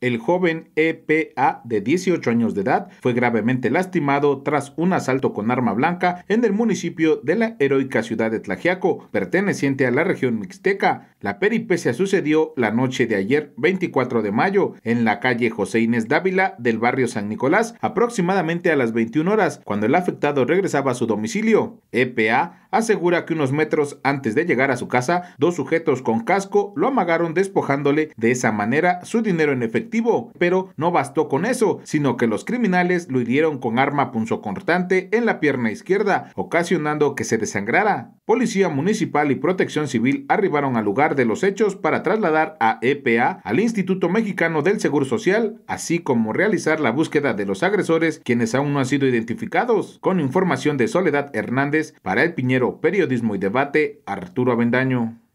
El joven EPA, de 18 años de edad, fue gravemente lastimado tras un asalto con arma blanca en el municipio de la heroica ciudad de Tlajiaco, perteneciente a la región mixteca. La peripecia sucedió la noche de ayer, 24 de mayo, en la calle José Inés Dávila del barrio San Nicolás, aproximadamente a las 21 horas, cuando el afectado regresaba a su domicilio. EPA asegura que unos metros antes de llegar a su casa, dos sujetos con casco lo amagaron despojándole de esa manera su dinero en efectivo. Pero no bastó con eso, sino que los criminales lo hirieron con arma punzocortante en la pierna izquierda, ocasionando que se desangrara. Policía Municipal y Protección Civil arribaron al lugar de los hechos para trasladar a EPA al Instituto Mexicano del Seguro Social, así como realizar la búsqueda de los agresores quienes aún no han sido identificados. Con información de Soledad Hernández para el Periodismo y Debate, Arturo Avendaño.